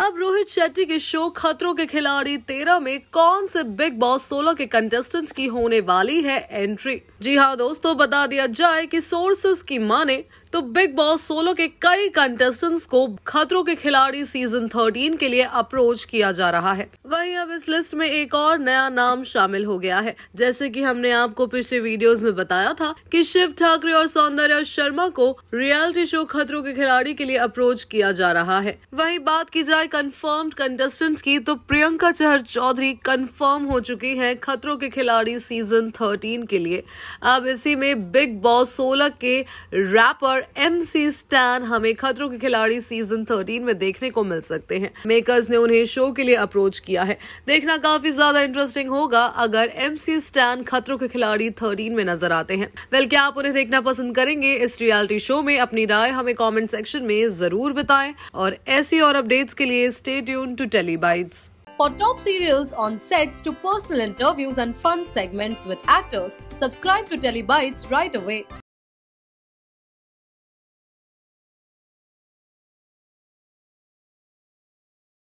अब रोहित शेट्टी के शो खतरों के खिलाड़ी तेरह में कौन से बिग बॉस सोलह के कंटेस्टेंट की होने वाली है एंट्री जी हाँ दोस्तों बता दिया जाए कि सोर्सेस की माने तो बिग बॉस सोलो के कई कंटेस्टेंट्स को खतरों के खिलाड़ी सीजन 13 के लिए अप्रोच किया जा रहा है वहीं अब इस लिस्ट में एक और नया नाम शामिल हो गया है जैसे कि हमने आपको पिछले वीडियोस में बताया था कि शिव ठाकरे और सौंदर्य शर्मा को रियलिटी शो खतरों के खिलाड़ी के लिए अप्रोच किया जा रहा है वही बात की जाए कन्फर्म कंटेस्टेंट की तो प्रियंका चहर चौधरी कन्फर्म हो चुकी है खतरों के खिलाड़ी सीजन थर्टीन के लिए अब इसी में बिग बॉस सोलह के रैपर और एम सी स्टैन हमें खतरों के खिलाड़ी सीजन थर्टीन में देखने को मिल सकते हैं मेकर्स ने उन्हें शो के लिए अप्रोच किया है देखना काफी ज्यादा इंटरेस्टिंग होगा अगर एम सी स्टैन खतरों के खिलाड़ी थर्टीन में नजर आते हैं वेल क्या आप उन्हें देखना पसंद करेंगे इस रियालिटी शो में अपनी राय हमें कॉमेंट सेक्शन में जरूर बताए और ऐसी और अपडेट्स के लिए stay tune to Telebytes For top serials on sets to personal interviews and fun segments with actors, subscribe to Telebytes right away.